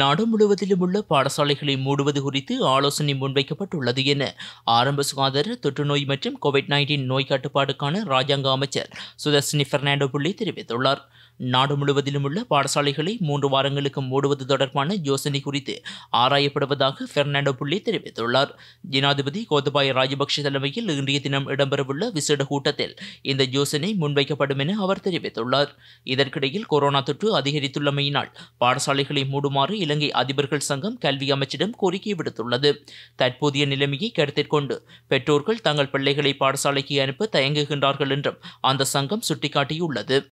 நாடு முழுவதிலும் உள்ள பாடசாலைகளை மூடுவது குறித்து ஆலோசனை முன்வைக்கப்பட்டுள்ளது என ஆரம்ப சுகாதார தொற்றுநோய் மற்றும் கோவிட் நைன்டீன் நோய் கட்டுப்பாடுக்கான ராஜாங்க அமைச்சர் சுதர்சினி பெர்னாண்டோ புள்ளி தெரிவித்துள்ளார் நாடு முழுவதிலும் உள்ள பாடசாலைகளை மூன்று வாரங்களுக்கு மூடுவது தொடர்பான யோசனை குறித்து ஆராயப்படுவதாக பெர்னாண்டோ புள்ளி தெரிவித்துள்ளார் ஜனாதிபதி கோத்தபாய ராஜபக்ஷ தலைமையில் இன்றைய தினம் இடம்பெறவுள்ள விசேட கூட்டத்தில் இந்த யோசனை முன்வைக்கப்படும் என அவர் தெரிவித்துள்ளார் இதற்கிடையில் கொரோனா தொற்று அதிகரித்துள்ளமையினால் பாடசாலைகளை மூடுமாறு வருமாறு இலங்கை அதிபர்கள் சங்கம் கல்வி அமைச்சிடம் கோரிக்கை விடுத்துள்ளது தற்போதைய நிலைமையை கருத்தில் கொண்டு பெற்றோர்கள் தங்கள் பிள்ளைகளை பாடசாலைக்கு அனுப்ப தயங்குகின்றார்கள் என்றும் அந்த சங்கம் சுட்டிக்காட்டியுள்ளது